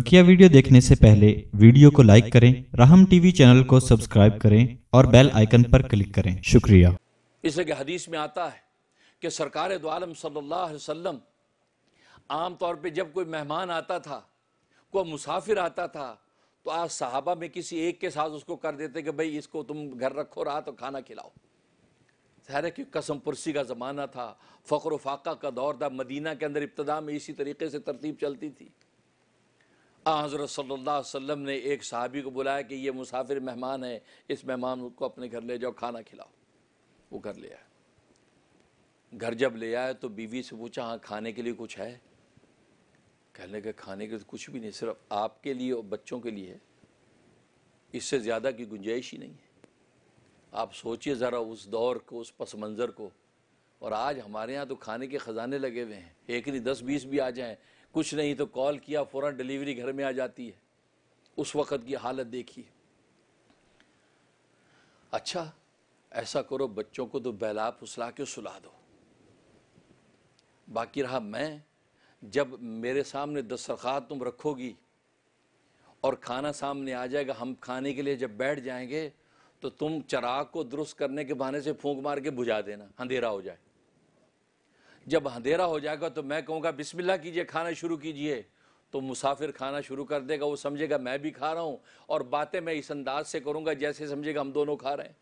बकिया वीडियो देखने से पहले वीडियो को लाइक करें राहम टीवी चैनल को सब्सक्राइब करें और बेल आइकन पर क्लिक करें शुक्रिया इसे के हदीस में आता है कि सरकार दोआलम सल्लल्लाहु अलैहि वसल्लम आमतौर पे जब कोई मेहमान आता था कोई मुसाफिर आता था तो आज साहबा में किसी एक के साथ उसको कर देते कि भाई इसको तुम घर रखो रात तो और खाना खिलाओ है कि कसम पुरसी का ज़माना था फ़ख्र फाका का दौर था मदीना के अंदर इब्तदा में इसी तरीके से तरतीब चलती थी हज़रत सल्ला वम ने एक सहाबी को बुलाया कि ये मुसाफिर मेहमान है इस मेहमान को अपने घर ले जाओ खाना खिलाओ वो घर ले आए घर जब ले आए तो बीवी से पूछा हाँ खाने के लिए कुछ है कहने के खाने के लिए तो कुछ भी नहीं सिर्फ आपके लिए और बच्चों के लिए इससे ज़्यादा की गुंजाइश ही नहीं है आप सोचिए ज़रा उस दौर को उस पस मंज़र को और आज हमारे यहाँ तो खाने के ख़जाने लगे हुए हैं एक नहीं दस बीस भी आ जाएँ कुछ नहीं तो कॉल किया फ़ौर डिलीवरी घर में आ जाती है उस वक़्त की हालत देखिए अच्छा ऐसा करो बच्चों को तो बहला फुसला के सुला दो बाकी रहा मैं जब मेरे सामने दस्तरखा तुम रखोगी और खाना सामने आ जाएगा हम खाने के लिए जब बैठ जाएंगे तो तुम चराग को दुरुस्त करने के बहाने से फूंक मार के बुझा देना अंधेरा हो जाए जब अंधेरा हो जाएगा तो मैं कहूँगा बिस्मिल्लाह कीजिए खाना शुरू कीजिए तो मुसाफिर खाना शुरू कर देगा वो समझेगा मैं भी खा रहा हूँ और बातें मैं इस अंदाज से करूँगा जैसे समझेगा हम दोनों खा रहे हैं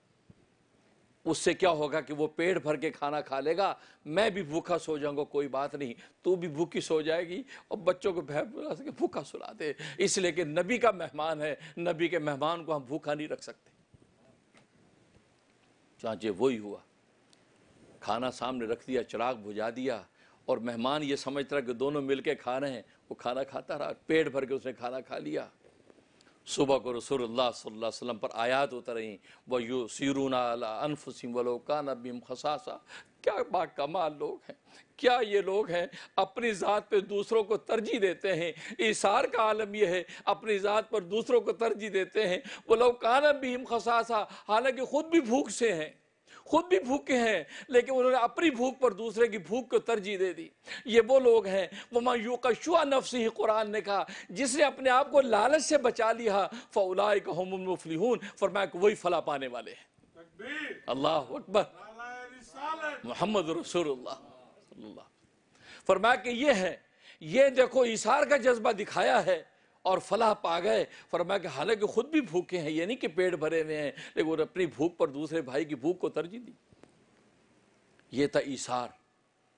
उससे क्या होगा कि वो पेट भर के खाना खा लेगा मैं भी भूखा सो जाऊंगा कोई बात नहीं तू भी भूखी सो जाएगी और बच्चों को भय भूखा सुला दे इसलिए कि नबी का मेहमान है नबी के मेहमान को हम भूखा नहीं रख सकते चाचे वही हुआ खाना सामने रख दिया चिराग बुझा दिया और मेहमान ये समझता रहा कि दोनों मिल के खा रहे हैं वो खाना खाता रहा पेट भर के उसने खाना खा लिया सुबह को रसूलुल्लाह सल्लल्लाहु अलैहि वसल्लम पर आयात होता रहीं वह यू सीरूना वलो वलोकान अबीम खसासा क्या बामाल लोग हैं क्या ये लोग हैं अपनी ज़ात पर दूसरों को तरजीह देते हैं इसार का आलम यह है अपनी ज़ात पर दूसरों को तरजीह देते हैं वो लोग कान अबीम खसासा हालांकि ख़ुद भी भूख से हैं खुद भी भूखे हैं लेकिन उन्होंने अपनी भूख पर दूसरे की भूख को तरजीह दे दी ये वो लोग हैं वमा युकशुआ नफ्स ही कुरान ने कहा जिसने अपने आप को लालच से बचा लिया फ़लाक हमफलीहून फरमाया वही फला पाने वाले हैं अल्लाह अकबर मोहम्मद रसूलुल्लाह फरमाया कि ये है ये देखो इशार का जज्बा दिखाया है और फलाह पा गए फरमाया कि हालांकि खुद भी भूखे हैं यानी कि पेट भरे हुए हैं लेकिन अपनी भूख पर दूसरे भाई की भूख को तरजीह दी ये था ईसार